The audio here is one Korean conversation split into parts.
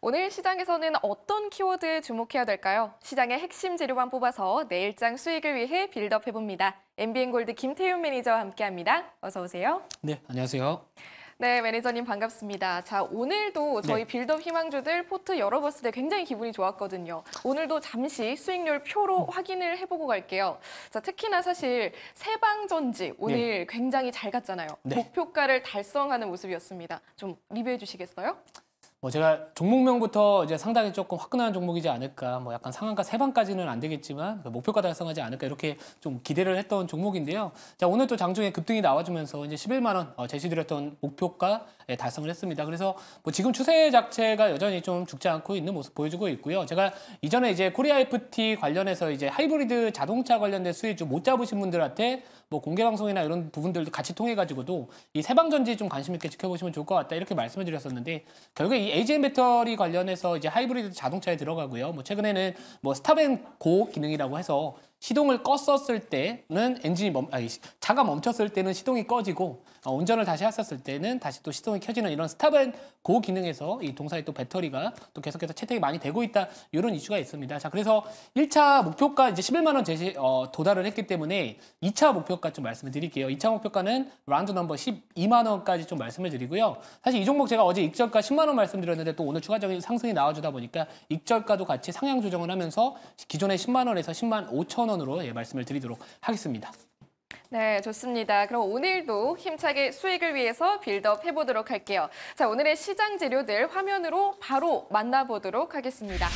오늘 시장에서는 어떤 키워드에 주목해야 될까요? 시장의 핵심 재료만 뽑아서 내일장 수익을 위해 빌드업 해봅니다. MBN 골드 김태윤 매니저와 함께합니다. 어서 오세요. 네, 안녕하세요. 네, 매니저님 반갑습니다. 자, 오늘도 네. 저희 네. 빌드업 희망주들 포트 열어봤을 때 굉장히 기분이 좋았거든요. 오늘도 잠시 수익률 표로 음. 확인을 해보고 갈게요. 자, 특히나 사실 세방전지 오늘 네. 굉장히 잘 갔잖아요. 네. 목표가를 달성하는 모습이었습니다. 좀 리뷰해 주시겠어요? 뭐 제가 종목명부터 이제 상당히 조금 화끈한 종목이지 않을까 뭐 약간 상한가 세방까지는안 되겠지만 목표가 달성하지 않을까 이렇게 좀 기대를 했던 종목인데요. 자 오늘 또 장중에 급등이 나와주면서 이제 11만 원 어, 제시드렸던 목표가 달성을 했습니다. 그래서 뭐 지금 추세 자체가 여전히 좀 죽지 않고 있는 모습 보여주고 있고요. 제가 이전에 이제 코리아 FT 관련해서 이제 하이브리드 자동차 관련된 수익 좀 못 잡으신 분들한테 뭐 공개 방송이나 이런 부분들도 같이 통해 가지고도 이 세방전지 좀 관심 있게 지켜보시면 좋을 것 같다 이렇게 말씀을 드렸었는데 결국 이 AGM 배터리 관련해서 이제 하이브리드 자동차에 들어가고요. 뭐 최근에는 뭐 스탑앤고 기능이라고 해서 시동을 껐었을 때는 엔진이 멈, 아니, 차가 멈췄을 때는 시동이 꺼지고 어, 운전을 다시 하었을 때는 다시 또 시동이 켜지는 이런 스탑은고 기능에서 이 동사의 또 배터리가 또 계속해서 채택이 많이 되고 있다 이런 이슈가 있습니다. 자 그래서 1차 목표가 이제 11만 원 제시 어, 도달을 했기 때문에 2차 목표가 좀 말씀을 드릴게요. 2차 목표가는 라운드 넘버 12만 원까지 좀 말씀을 드리고요. 사실 이 종목 제가 어제 익절가 10만 원 말씀드렸는데 또 오늘 추가적인 상승이 나와주다 보니까 익절가도 같이 상향 조정을 하면서 기존의 10만 원에서 10만 5천 선언으로 예, 말씀을 드리도록 하겠습니다. 네, 좋습니다. 그럼 오늘도 힘차게 수익을 위해서 빌드업 해보도록 할게요. 자, 오늘의 시장 재료들 화면으로 바로 만나보도록 하겠습니다.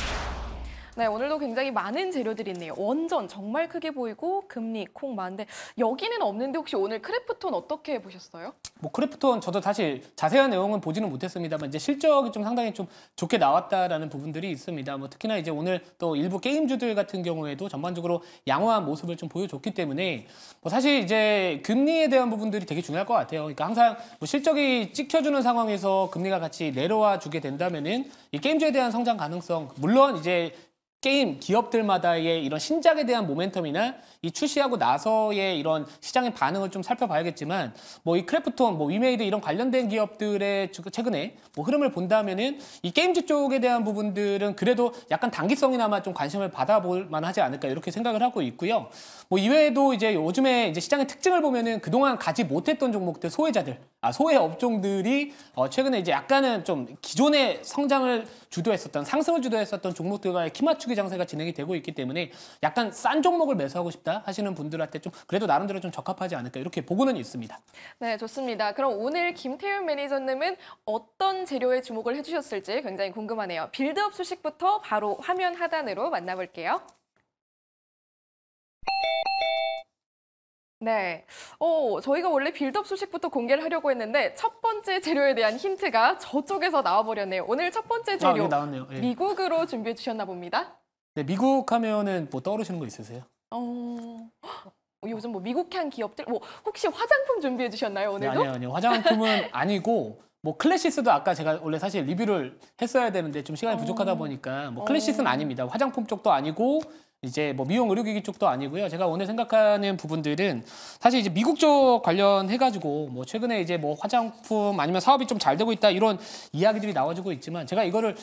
네, 오늘도 굉장히 많은 재료들이 있네요. 원전 정말 크게 보이고 금리, 콩 많은데 여기는 없는데 혹시 오늘 크래프톤 어떻게 보셨어요? 뭐 크래프톤 저도 사실 자세한 내용은 보지는 못했습니다만 이제 실적이 좀 상당히 좀 좋게 나왔다라는 부분들이 있습니다. 뭐 특히나 이제 오늘 또 일부 게임주들 같은 경우에도 전반적으로 양호한 모습을 좀 보여줬기 때문에 뭐 사실 이제 금리에 대한 부분들이 되게 중요할 것 같아요. 그러니까 항상 뭐 실적이 찍혀주는 상황에서 금리가 같이 내려와 주게 된다면은 이 게임주에 대한 성장 가능성 물론 이제 게임 기업들마다의 이런 신작에 대한 모멘텀이나 이 출시하고 나서의 이런 시장의 반응을 좀 살펴봐야겠지만 뭐 이 크래프톤, 뭐 위메이드 이런 관련된 기업들의 최근에 뭐 흐름을 본다면은 이 게임즈 쪽에 대한 부분들은 그래도 약간 단기성이나마 좀 관심을 받아볼 만하지 않을까 이렇게 생각을 하고 있고요. 뭐 이외에도 이제 요즘에 이제 시장의 특징을 보면은 그동안 가지 못했던 종목들 소외자들 아, 소외 업종들이 어, 최근에 이제 약간은 좀 기존의 성장을 주도했었던 상승을 주도했었던 종목들과의 키맞추기 투기 그 장세가 진행이 되고 있기 때문에 약간 싼 종목을 매수하고 싶다 하시는 분들한테 좀 그래도 나름대로 좀 적합하지 않을까 이렇게 보고는 있습니다. 네, 좋습니다. 그럼 오늘 김태윤 매니저님은 어떤 재료에 주목을 해주셨을지 굉장히 궁금하네요. 빌드업 소식부터 바로 화면 하단으로 만나볼게요. 네. 어, 저희가 원래 빌드업 소식부터 공개를 하려고 했는데 첫 번째 재료에 대한 힌트가 저쪽에서 나와버렸네요. 오늘 첫 번째 아, 재료 아, 네, 미국으로 준비해 주셨나 봅니다. 네, 미국 하면은 뭐 떠오르시는 거 있으세요? 어, 어... 요즘 뭐 미국향 기업들 뭐 혹시 화장품 준비해 주셨나요 네, 오늘도? 네, 아니요 아니요 화장품은 아니고 뭐 클래시스도 아까 제가 원래 사실 리뷰를 했어야 되는데 좀 시간이 어. 부족하다 보니까 뭐 어. 클래시스는 아닙니다 화장품 쪽도 아니고 이제 뭐 미용 의료기기 쪽도 아니고요 제가 오늘 생각하는 부분들은 사실 이제 미국 쪽 관련해 가지고 뭐 최근에 이제 뭐 화장품 아니면 사업이 좀 잘 되고 있다 이런 이야기들이 나와주고 있지만 제가 이거를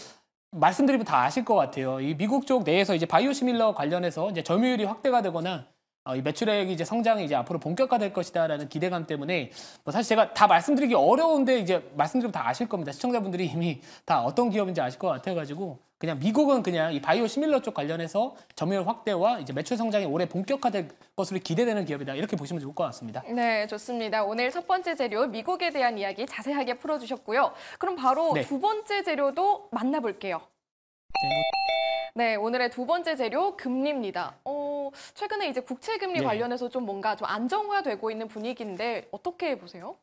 말씀드리면 다 아실 것 같아요. 이 미국 쪽 내에서 이제 바이오시밀러 관련해서 이제 점유율이 확대가 되거나 어, 이 매출액이 이제 성장이 이제 앞으로 본격화될 것이다라는 기대감 때문에 뭐 사실 제가 다 말씀드리기 어려운데 이제 말씀드리면 다 아실 겁니다. 시청자분들이 이미 다 어떤 기업인지 아실 것 같아가지고 그냥 미국은 그냥 이 바이오 시밀러 쪽 관련해서 점유율 확대와 이제 매출 성장이 올해 본격화될 것으로 기대되는 기업이다 이렇게 보시면 좋을 것 같습니다. 네, 좋습니다. 오늘 첫 번째 재료 미국에 대한 이야기 자세하게 풀어주셨고요. 그럼 바로 네. 두 번째 재료도 만나볼게요. 네, 뭐. 네, 오늘의 두 번째 재료 금리입니다. 어, 최근에 이제 국채 금리 네. 관련해서 좀 뭔가 좀 안정화되고 있는 분위기인데 어떻게 보세요?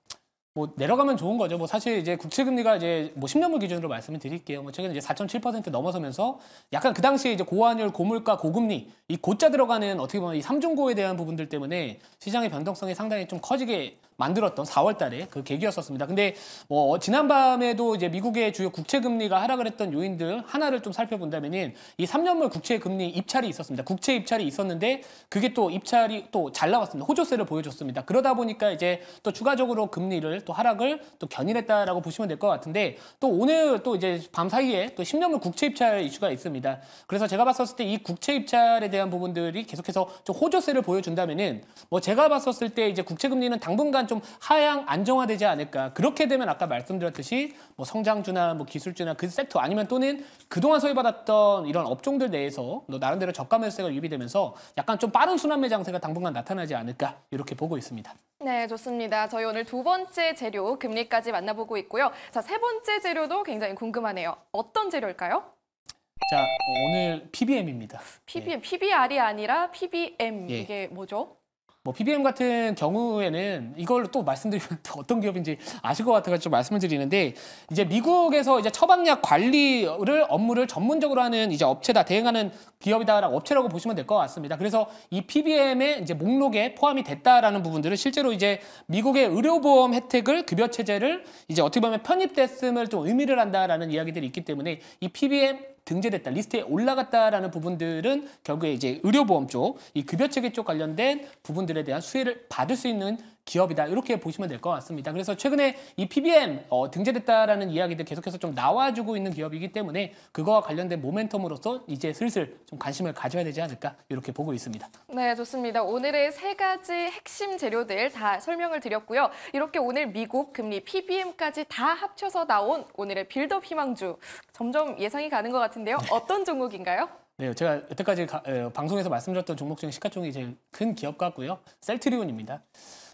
뭐 내려가면 좋은 거죠. 뭐 사실 이제 국채 금리가 이제 뭐 10년물 기준으로 말씀을 드릴게요. 뭐 최근 에 이제 4.7% 넘어서면서 약간 그 당시에 이제 고환율, 고물가, 고금리 이 고자 들어가는 어떻게 보면 이 삼중고에 대한 부분들 때문에 시장의 변동성이 상당히 좀 커지게 만들었던 4월 달에 그 계기였었습니다. 근데 뭐 지난밤에도 이제 미국의 주요 국채 금리가 하락을 했던 요인들 하나를 좀 살펴본다면은 이 3년물 국채 금리 입찰이 있었습니다. 국채 입찰이 있었는데 그게 또 입찰이 또 잘 나왔습니다. 호조세를 보여줬습니다. 그러다 보니까 이제 또 추가적으로 금리를 또 하락을 또 견인했다라고 보시면 될 것 같은데 또 오늘 또 이제 밤 사이에 또 10년물 국채 입찰 이슈가 있습니다. 그래서 제가 봤었을 때 이 국채 입찰에 대한 부분들이 계속해서 좀 호조세를 보여준다면은 뭐 제가 봤었을 때 이제 국채 금리는 당분간 좀 하향 안정화되지 않을까. 그렇게 되면 아까 말씀드렸듯이 뭐 성장주나 뭐 기술주나 그 섹터 아니면 또는 그동안 소외받았던 이런 업종들 내에서 또 나름대로 저가 매수세가 유입되면서 약간 좀 빠른 순환매 장세가 당분간 나타나지 않을까 이렇게 보고 있습니다. 네, 좋습니다. 저희 오늘 두 번째 재료 금리까지 만나보고 있고요. 자, 세 번째 재료도 굉장히 궁금하네요. 어떤 재료일까요? 자, 오늘 PBM입니다. PBM, 예. 네. PBR이 아니라 PBM 예. 이게 뭐죠? 뭐 BBM 같은 경우에는 이걸 또 말씀드리면 또 어떤 기업인지 아실 것 같아서 좀 말씀을 드리는데 이제 미국에서 이제 처방약 관리를 업무를 전문적으로 하는 이제 업체다 대행하는 기업이다라고 업체라고 보시면 될 것 같습니다. 그래서 이 PBM의 이제 목록에 포함이 됐다라는 부분들은 실제로 이제 미국의 의료보험 혜택을 급여 체제를 이제 어떻게 보면 편입됐음을 좀 의미를 한다라는 이야기들이 있기 때문에 이 PBM 등재됐다 리스트에 올라갔다라는 부분들은 결국에 이제 의료보험 쪽 이 급여 체계 쪽 관련된 부분들에 대한 수혜를 받을 수 있는 기업이다 이렇게 보시면 될 것 같습니다. 그래서 최근에 이 PBM 어, 등재됐다라는 이야기들 계속해서 좀 나와주고 있는 기업이기 때문에 그거와 관련된 모멘텀으로서 이제 슬슬 좀 관심을 가져야 되지 않을까 이렇게 보고 있습니다. 네, 좋습니다. 오늘의 세 가지 핵심 재료들 다 설명을 드렸고요. 이렇게 오늘 미국 금리 PBM까지 다 합쳐서 나온 오늘의 빌드업 희망주 점점 예상이 가는 것 같은데요. 네. 어떤 종목인가요? 네, 제가 여태까지 가, 에, 어, 방송에서 말씀드렸던 종목 중에 시가총액이 제일 큰 기업 같고요. 셀트리온입니다.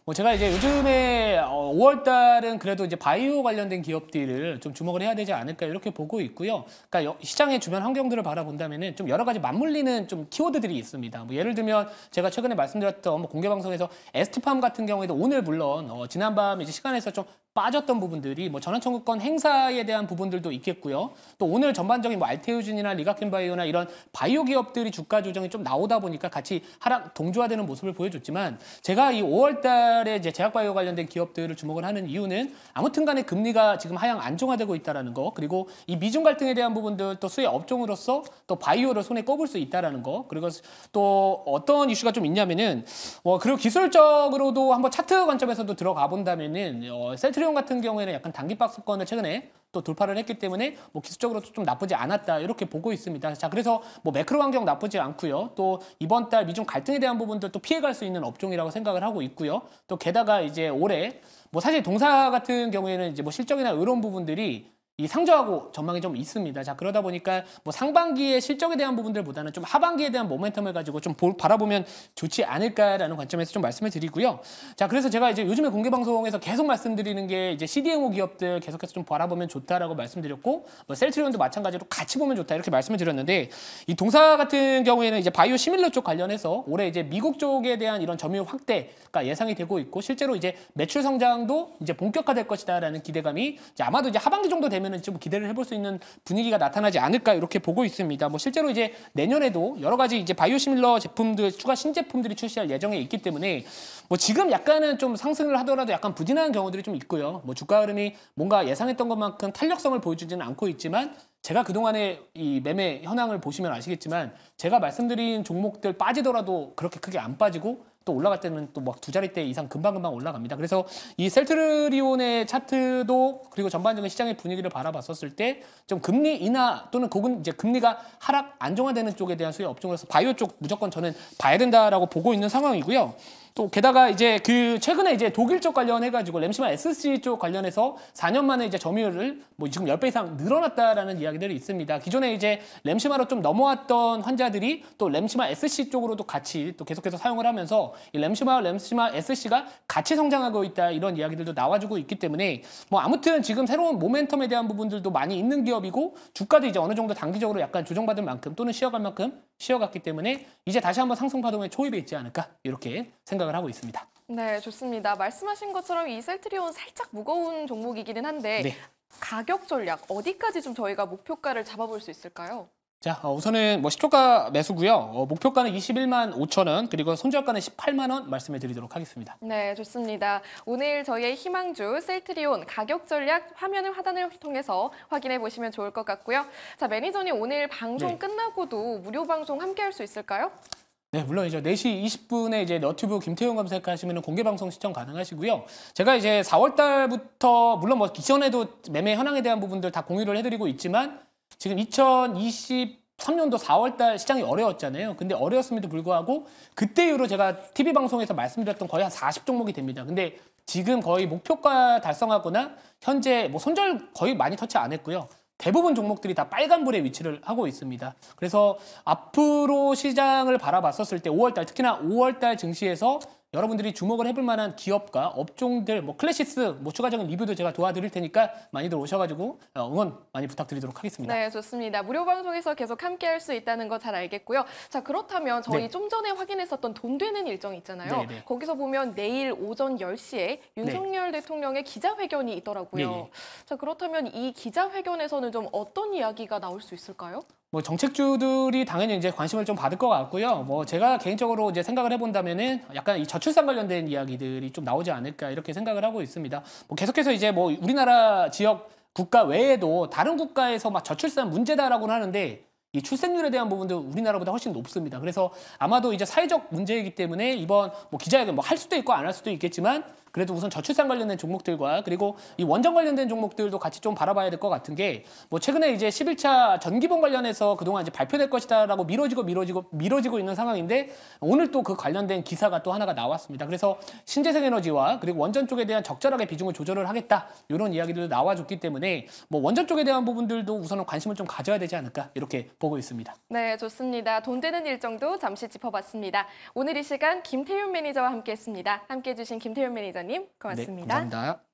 뭐 제가 이제 요즘에 5월 어, 달은 그래도 이제 바이오 관련된 기업들을 좀 주목을 해야 되지 않을까 이렇게 보고 있고요. 그러니까 시장의 주변 환경들을 바라본다면은 좀 여러 가지 맞물리는 좀 키워드들이 있습니다. 뭐 예를 들면 제가 최근에 말씀드렸던 뭐 공개 방송에서 에스티팜 같은 경우에도 오늘 물론 어 지난밤 이제 시간에서 좀 빠졌던 부분들이 뭐 전환청구권 행사에 대한 부분들도 있겠고요. 또 오늘 전반적인 뭐알테우진이나 리가켄바이오나 이런 바이오 기업들이 주가 조정이 좀 나오다 보니까 같이 하락 동조화되는 모습을 보여줬지만 제가 이 5월 달에 이제 제약바이오 관련된 기업들을 주목을 하는 이유는 아무튼 간에 금리가 지금 하향 안정화되고 있다라는 거 그리고 이 미중 갈등에 대한 부분들 또 수혜 업종으로서 또 바이오를 손에 꼽을 수 있다라는 거 그리고 또 어떤 이슈가 좀 있냐면은 뭐 그리고 기술적으로도 한번 차트 관점에서도 들어가 본다면은 어 셀트 크레용 같은 경우에는 약간 단기 박스권을 최근에 또 돌파를 했기 때문에 뭐 기술적으로도 좀 나쁘지 않았다 이렇게 보고 있습니다. 자 그래서 뭐 매크로 환경 나쁘지 않고요. 또 이번 달 미중 갈등에 대한 부분들 또 피해갈 수 있는 업종이라고 생각을 하고 있고요. 또 게다가 이제 올해 뭐 사실 동사 같은 경우에는 이제 뭐 실적이나 이런 부분들이 이 상저하고 전망이 좀 있습니다. 자 그러다 보니까 뭐 상반기의 실적에 대한 부분들보다는 좀 하반기에 대한 모멘텀을 가지고 좀 볼, 바라보면 좋지 않을까라는 관점에서 좀 말씀을 드리고요. 자 그래서 제가 이제 요즘에 공개 방송에서 계속 말씀드리는 게 이제 CDMO 기업들 계속해서 좀 바라보면 좋다라고 말씀드렸고 뭐 셀트리온도 마찬가지로 같이 보면 좋다 이렇게 말씀을 드렸는데 이 동사 같은 경우에는 이제 바이오 시밀러 쪽 관련해서 올해 이제 미국 쪽에 대한 이런 점유 확대가 예상이 되고 있고 실제로 이제 매출 성장도 이제 본격화될 것이다라는 기대감이 이제 아마도 이제 하반기 정도 되면 되면은 좀 기대를 해볼 수 있는 분위기가 나타나지 않을까 이렇게 보고 있습니다. 뭐 실제로 이제 내년에도 여러 가지 이제 바이오시밀러 제품들 추가 신제품들이 출시할 예정에 있기 때문에 뭐 지금 약간은 좀 상승을 하더라도 약간 부진한 경우들이 좀 있고요. 뭐 주가 흐름이 뭔가 예상했던 것만큼 탄력성을 보여주지는 않고 있지만 제가 그동안의 이 매매 현황을 보시면 아시겠지만 제가 말씀드린 종목들 빠지더라도 그렇게 크게 안 빠지고 또 올라갈 때는 또 막 두 자릿대 이상 금방금방 올라갑니다. 그래서 이 셀트리온의 차트도 그리고 전반적인 시장의 분위기를 바라봤었을 때 좀 금리 인하 또는 혹은 이제 금리가 하락 안정화되는 쪽에 대한 수요 업종으로서 바이오 쪽 무조건 저는 봐야 된다라고 보고 있는 상황이고요. 또 게다가 이제 그 최근에 이제 독일 쪽 관련해 가지고 램시만 SC 쪽 관련해서 4년 만에 이제 점유율을 뭐 지금 10배 이상 늘어났다라는 이야기들이 있습니다. 기존에 이제 램시마로 좀 넘어왔던 환자들이 또 램시마 SC 쪽으로도 같이 또 계속해서 사용을 하면서 이 램시마와 램시마 SC가 같이 성장하고 있다 이런 이야기들도 나와주고 있기 때문에 뭐 아무튼 지금 새로운 모멘텀에 대한 부분들도 많이 있는 기업이고 주가도 이제 어느 정도 단기적으로 약간 조정받을 만큼 또는 쉬어갈 만큼 쉬어갔기 때문에 이제 다시 한번 상승 파동에 초입에 있지 않을까 이렇게 생각을 하고 있습니다. 네, 좋습니다. 말씀하신 것처럼 이 셀트리온 살짝 무거운 종목이기는 한데 네. 가격 전략 어디까지 좀 저희가 목표가를 잡아볼 수 있을까요? 자, 어, 우선은 뭐 시초가 매수고요. 어, 목표가는 21만 5천 원, 그리고 손절가는 18만 원 말씀해 드리도록 하겠습니다. 네, 좋습니다. 오늘 저희의 희망주 셀트리온 가격 전략 화면을 하단을 통해서 확인해 보시면 좋을 것 같고요. 자, 매니저님 오늘 방송 네. 끝나고도 무료 방송 함께 할 수 있을까요? 네, 물론이제 4시 20분에 이제 너튜브 김태용 검색하시면 공개 방송 시청 가능하시고요. 제가 이제 4월 달부터 물론 뭐 기존에도 매매 현황에 대한 부분들 다 공유를 해드리고 있지만 지금 2023년도 4월달 시장이 어려웠잖아요. 근데 어려웠음에도 불구하고 그때 이후로 제가 TV 방송에서 말씀드렸던 거의 한40 종목이 됩니다. 근데 지금 거의 목표가 달성하거나 현재 뭐 손절 거의 많이 터치 안 했고요. 대부분 종목들이 다 빨간불에 위치를 하고 있습니다. 그래서 앞으로 시장을 바라봤었을 때 5월달 특히나 5월달 증시에서 여러분들이 주목을 해볼 만한 기업과 업종들, 뭐 클래시스, 뭐 추가적인 리뷰도 제가 도와드릴 테니까 많이들 오셔가지고 어, 응원 많이 부탁드리도록 하겠습니다. 네, 좋습니다. 무료 방송에서 계속 함께 할 수 있다는 거 잘 알겠고요. 자, 그렇다면 저희 네. 좀 전에 확인했었던 돈 되는 일정 있잖아요. 네네. 네. 거기서 보면 내일 오전 10시에 윤석열 네. 대통령의 기자회견이 있더라고요. 네네. 네. 자, 그렇다면 이 기자회견에서는 좀 어떤 이야기가 나올 수 있을까요? 뭐 정책주들이 당연히 이제 관심을 좀 받을 것 같고요. 뭐 제가 개인적으로 이제 생각을 해본다면은 약간 이 저출산 관련된 이야기들이 좀 나오지 않을까 이렇게 생각을 하고 있습니다. 뭐 계속해서 이제 뭐 우리나라 지역 국가 외에도 다른 국가에서 막 저출산 문제다라고는 하는데 이 출생률에 대한 부분도 우리나라보다 훨씬 높습니다. 그래서 아마도 이제 사회적 문제이기 때문에 이번 뭐 기자회견 뭐할 수도 있고 안 할 수도 있겠지만 그래도 우선 저출산 관련된 종목들과 그리고 이 원전 관련된 종목들도 같이 좀 바라봐야 될 것 같은 게 뭐 최근에 이제 11차 전기본 관련해서 그동안 이제 발표될 것이다라고 미뤄지고 미뤄지고 미뤄지고 있는 상황인데 오늘 또 그 관련된 기사가 또 하나가 나왔습니다. 그래서 신재생 에너지와 그리고 원전 쪽에 대한 적절하게 비중을 조절을 하겠다 이런 이야기들도 나와줬기 때문에 뭐 원전 쪽에 대한 부분들도 우선은 관심을 좀 가져야 되지 않을까 이렇게 보고 있습니다. 네, 좋습니다. 돈 되는 일정도 잠시 짚어봤습니다. 오늘 이 시간 김태윤 매니저와 함께했습니다. 함께해 주신 김태윤 매니저님 네, 고맙습니다. 네, 감사합니다.